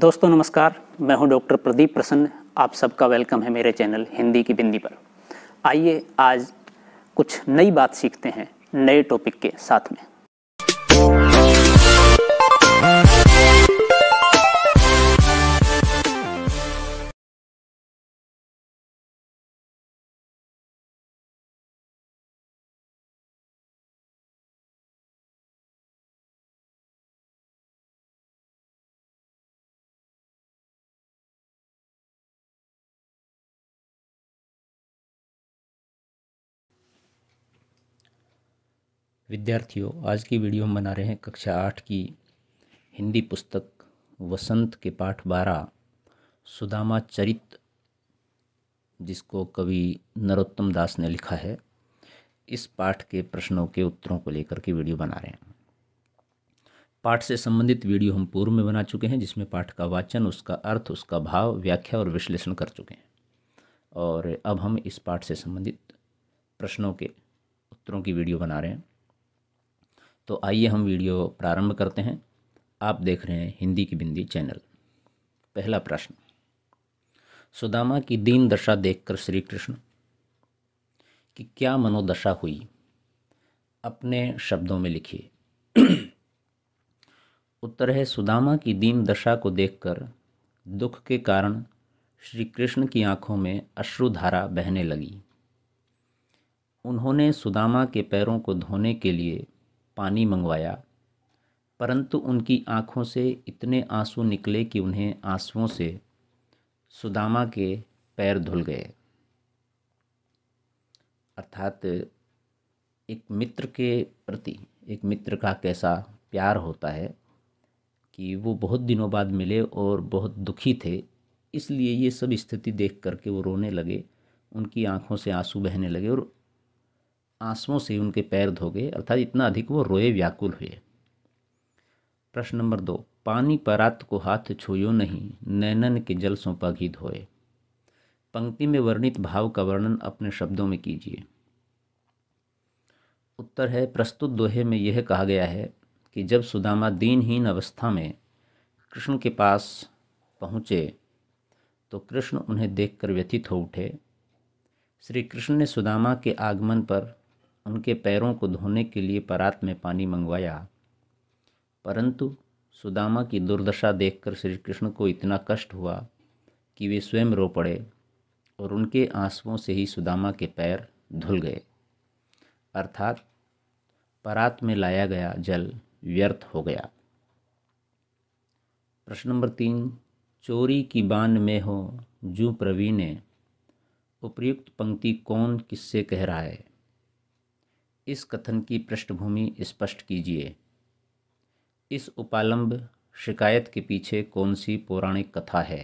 दोस्तों नमस्कार मैं हूं डॉक्टर प्रदीप प्रसन्न आप सबका वेलकम है मेरे चैनल हिंदी की बिंदी पर आइए आज कुछ नई बात सीखते हैं नए टॉपिक के साथ में विद्यार्थियों आज की वीडियो हम बना रहे हैं कक्षा आठ की हिंदी पुस्तक वसंत के पाठ बारह सुदामा चरित जिसको कवि नरोत्तम दास ने लिखा है इस पाठ के प्रश्नों के उत्तरों को लेकर के वीडियो बना रहे हैं पाठ से संबंधित वीडियो हम पूर्व में बना चुके हैं जिसमें पाठ का वाचन उसका अर्थ उसका भाव व्याख्या और विश्लेषण कर चुके हैं और अब हम इस पाठ से संबंधित प्रश्नों के उत्तरों की वीडियो बना रहे हैं तो आइए हम वीडियो प्रारंभ करते हैं आप देख रहे हैं हिंदी की बिंदी चैनल पहला प्रश्न सुदामा की दीन दशा देखकर श्री कृष्ण कि क्या मनोदशा हुई अपने शब्दों में लिखिए उत्तर है सुदामा की दीन दशा को देखकर दुख के कारण श्री कृष्ण की आंखों में अश्रुधारा बहने लगी उन्होंने सुदामा के पैरों को धोने के लिए पानी मंगवाया परंतु उनकी आँखों से इतने आंसू निकले कि उन्हें आंसुओं से सुदामा के पैर धुल गए अर्थात एक मित्र के प्रति एक मित्र का कैसा प्यार होता है कि वो बहुत दिनों बाद मिले और बहुत दुखी थे इसलिए ये सब स्थिति देख करके वो रोने लगे उनकी आंखों से आंसू बहने लगे और आंसुओं से उनके पैर धो गए अर्थात इतना अधिक वो रोए व्याकुल हुए प्रश्न नंबर दो पानी परात को हाथ छूयो नहीं नैनन के जल सौंपा घी धोए पंक्ति में वर्णित भाव का वर्णन अपने शब्दों में कीजिए उत्तर है प्रस्तुत दोहे में यह कहा गया है कि जब सुदामा दीनहीन अवस्था में कृष्ण के पास पहुँचे तो कृष्ण उन्हें देखकर व्यथित हो उठे श्री कृष्ण ने सुदामा के आगमन पर उनके पैरों को धोने के लिए परात में पानी मंगवाया परंतु सुदामा की दुर्दशा देखकर श्री कृष्ण को इतना कष्ट हुआ कि वे स्वयं रो पड़े और उनके आंसुओं से ही सुदामा के पैर धुल गए अर्थात परात में लाया गया जल व्यर्थ हो गया प्रश्न नंबर तीन चोरी की बान में हो जू प्रवीण ने उपयुक्त पंक्ति कौन किससे कह रहा है इस कथन की पृष्ठभूमि स्पष्ट कीजिए इस उपालंब शिकायत के पीछे कौन सी पौराणिक कथा है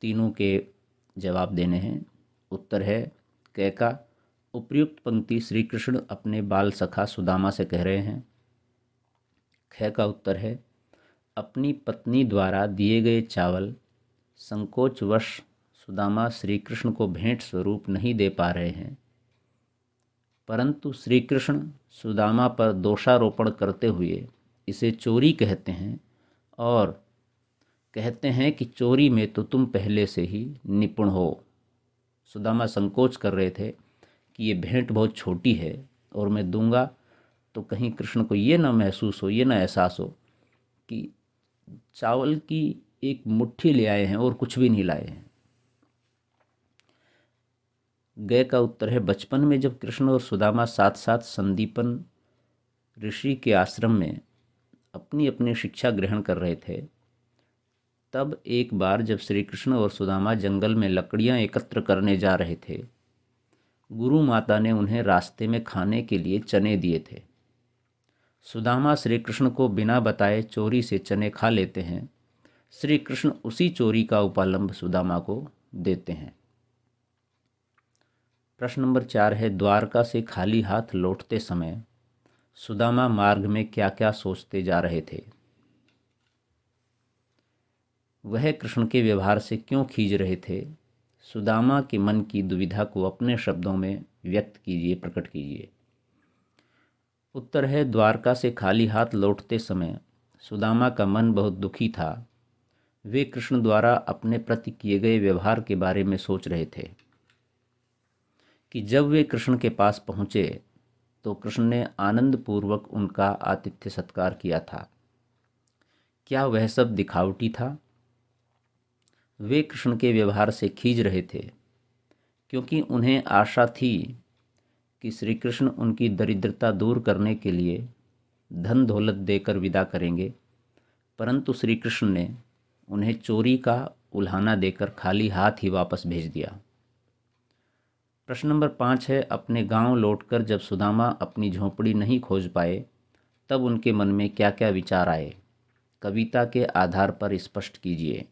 तीनों के जवाब देने हैं उत्तर है कैका उपर्युक्त पंक्ति श्री कृष्ण अपने बाल सखा सुदामा से कह रहे हैं ख का उत्तर है अपनी पत्नी द्वारा दिए गए चावल संकोचवश सुदामा श्री कृष्ण को भेंट स्वरूप नहीं दे पा रहे हैं परंतु श्री कृष्ण सुदामा पर दोषारोपण करते हुए इसे चोरी कहते हैं और कहते हैं कि चोरी में तो तुम पहले से ही निपुण हो सुदामा संकोच कर रहे थे कि ये भेंट बहुत छोटी है और मैं दूंगा तो कहीं कृष्ण को ये ना महसूस हो ये ना एहसास हो कि चावल की एक मुट्ठी ले आए हैं और कुछ भी नहीं लाए हैं ग का उत्तर है बचपन में जब कृष्ण और सुदामा साथ साथ संदीपन ऋषि के आश्रम में अपनी अपनी शिक्षा ग्रहण कर रहे थे तब एक बार जब श्री कृष्ण और सुदामा जंगल में लकड़ियां एकत्र करने जा रहे थे गुरु माता ने उन्हें रास्ते में खाने के लिए चने दिए थे सुदामा श्री कृष्ण को बिना बताए चोरी से चने खा लेते हैं श्री कृष्ण उसी चोरी का उपालंब सुदामा को देते हैं प्रश्न नंबर चार है द्वारका से खाली हाथ लौटते समय सुदामा मार्ग में क्या क्या सोचते जा रहे थे वह कृष्ण के व्यवहार से क्यों खींच रहे थे सुदामा के मन की दुविधा को अपने शब्दों में व्यक्त कीजिए प्रकट कीजिए उत्तर है द्वारका से खाली हाथ लौटते समय सुदामा का मन बहुत दुखी था वे कृष्ण द्वारा अपने प्रति किए गए व्यवहार के बारे में सोच रहे थे कि जब वे कृष्ण के पास पहुँचे तो कृष्ण ने आनंद पूर्वक उनका आतिथ्य सत्कार किया था क्या वह सब दिखावटी था वे कृष्ण के व्यवहार से खींच रहे थे क्योंकि उन्हें आशा थी कि श्री कृष्ण उनकी दरिद्रता दूर करने के लिए धन दौलत देकर विदा करेंगे परंतु श्री कृष्ण ने उन्हें चोरी का उल्हाना देकर खाली हाथ ही वापस भेज दिया प्रश्न नंबर पाँच है अपने गांव लौटकर जब सुदामा अपनी झोंपड़ी नहीं खोज पाए तब उनके मन में क्या क्या विचार आए कविता के आधार पर स्पष्ट कीजिए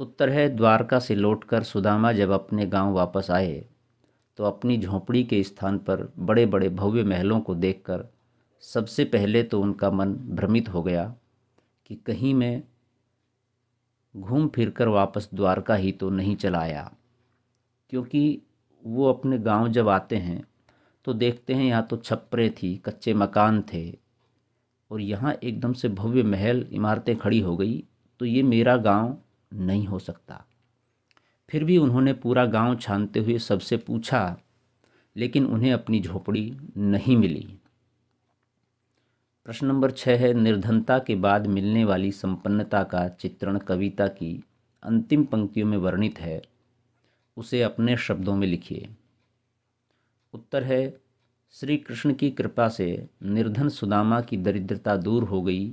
उत्तर है द्वारका से लौटकर सुदामा जब अपने गांव वापस आए तो अपनी झोंपड़ी के स्थान पर बड़े बड़े भव्य महलों को देखकर सबसे पहले तो उनका मन भ्रमित हो गया कि कहीं मैं घूम फिर कर वापस द्वारका ही तो नहीं चला आया क्योंकि वो अपने गांव जब आते हैं तो देखते हैं यहाँ तो छप्परे थी कच्चे मकान थे और यहाँ एकदम से भव्य महल इमारतें खड़ी हो गई तो ये मेरा गांव नहीं हो सकता फिर भी उन्होंने पूरा गांव छानते हुए सबसे पूछा लेकिन उन्हें अपनी झोपड़ी नहीं मिली प्रश्न नंबर छः है निर्धनता के बाद मिलने वाली संपन्नता का चित्रण कविता की अंतिम पंक्तियों में वर्णित है उसे अपने शब्दों में लिखिए उत्तर है श्री कृष्ण की कृपा से निर्धन सुदामा की दरिद्रता दूर हो गई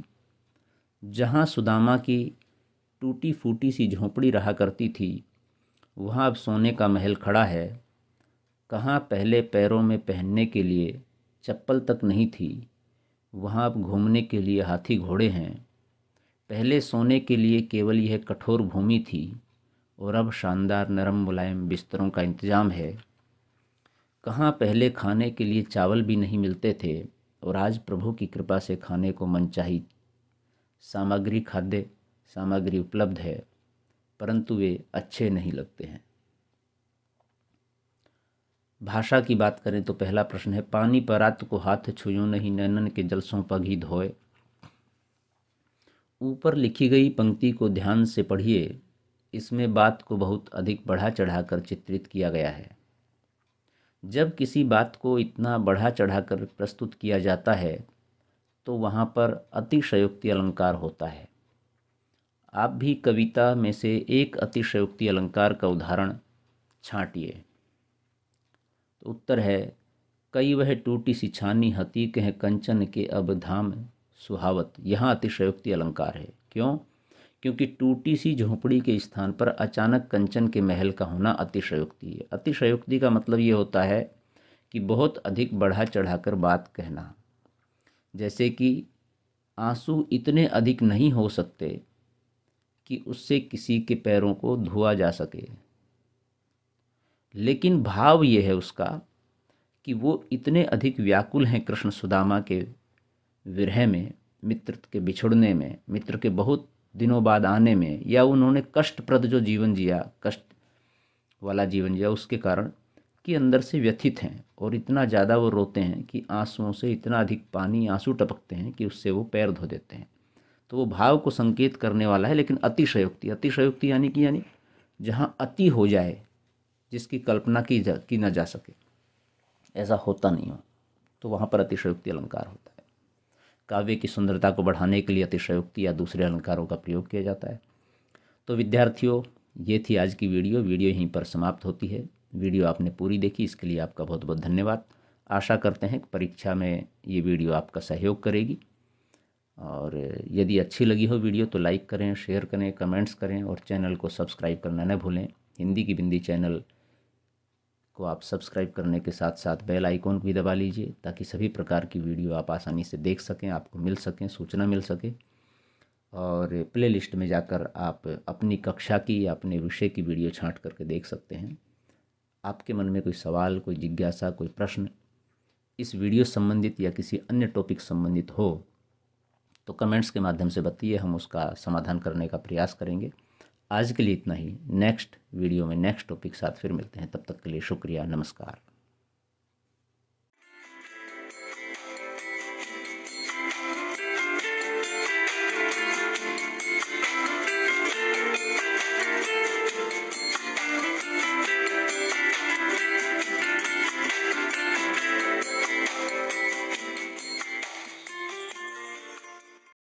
जहाँ सुदामा की टूटी फूटी सी झोंपड़ी रहा करती थी वहाँ अब सोने का महल खड़ा है कहाँ पहले पैरों में पहनने के लिए चप्पल तक नहीं थी वहाँ अब घूमने के लिए हाथी घोड़े हैं पहले सोने के लिए केवल यह कठोर भूमि थी और अब शानदार नरम मुलायम बिस्तरों का इंतज़ाम है कहाँ पहले खाने के लिए चावल भी नहीं मिलते थे और आज प्रभु की कृपा से खाने को मनचाही सामग्री खाद्य सामग्री उपलब्ध है परंतु वे अच्छे नहीं लगते हैं भाषा की बात करें तो पहला प्रश्न है पानी पर रात को हाथ छुयो नहीं नैनन के जलसों पग ही धोए ऊपर लिखी गई पंक्ति को ध्यान से पढ़िए इसमें बात को बहुत अधिक बढ़ा चढ़ाकर चित्रित किया गया है जब किसी बात को इतना बढ़ा चढ़ाकर प्रस्तुत किया जाता है तो वहाँ पर अतिशयोक्ति अलंकार होता है आप भी कविता में से एक अतिशयोक्ति अलंकार का उदाहरण छाटिए तो उत्तर है कई वह टूटी सी छानी हती कह कंचन के अब धाम सुहावत यहाँ अतिशयोक्ति अलंकार है क्यों क्योंकि टूटी सी झोपड़ी के स्थान पर अचानक कंचन के महल का होना अतिशयोक्ति है अतिशयोक्ति का मतलब ये होता है कि बहुत अधिक बढ़ा चढ़ाकर बात कहना जैसे कि आंसू इतने अधिक नहीं हो सकते कि उससे किसी के पैरों को धोआ जा सके लेकिन भाव ये है उसका कि वो इतने अधिक व्याकुल हैं कृष्ण सुदामा के विरह में मित्र के बिछुड़ने में मित्र के बहुत दिनों बाद आने में या उन्होंने कष्टप्रद जो जीवन जिया कष्ट वाला जीवन जिया उसके कारण कि अंदर से व्यथित हैं और इतना ज़्यादा वो रोते हैं कि आंसुओं से इतना अधिक पानी आंसू टपकते हैं कि उससे वो पैर धो देते हैं तो वो भाव को संकेत करने वाला है लेकिन अतिशयोक्ति अतिशयोक्ति यानी कि यानी जहाँ अति हो जाए जिसकी कल्पना की जा की ना जा सके ऐसा होता नहीं हो तो वहाँ पर अतिशयोक्ति अलंकार होता है काव्य की सुंदरता को बढ़ाने के लिए अतिशयोक्ति या दूसरे अलंकारों का प्रयोग किया जाता है तो विद्यार्थियों ये थी आज की वीडियो वीडियो यहीं पर समाप्त होती है वीडियो आपने पूरी देखी इसके लिए आपका बहुत बहुत धन्यवाद आशा करते हैं कि परीक्षा में ये वीडियो आपका सहयोग करेगी और यदि अच्छी लगी हो वीडियो तो लाइक करें शेयर करें कमेंट्स करें और चैनल को सब्सक्राइब करना न भूलें हिंदी की बिंदी चैनल को आप सब्सक्राइब करने के साथ साथ बेल आइकॉन भी दबा लीजिए ताकि सभी प्रकार की वीडियो आप आसानी से देख सकें आपको मिल सकें सूचना मिल सके और प्ले लिस्ट में जाकर आप अपनी कक्षा की या अपने विषय की वीडियो छांट करके देख सकते हैं आपके मन में कोई सवाल कोई जिज्ञासा कोई प्रश्न इस वीडियो संबंधित या किसी अन्य टॉपिक संबंधित हो तो कमेंट्स के माध्यम से बताइए हम उसका समाधान करने का प्रयास करेंगे आज के लिए इतना ही नेक्स्ट वीडियो में नेक्स्ट टॉपिक साथ फिर मिलते हैं तब तक के लिए शुक्रिया नमस्कार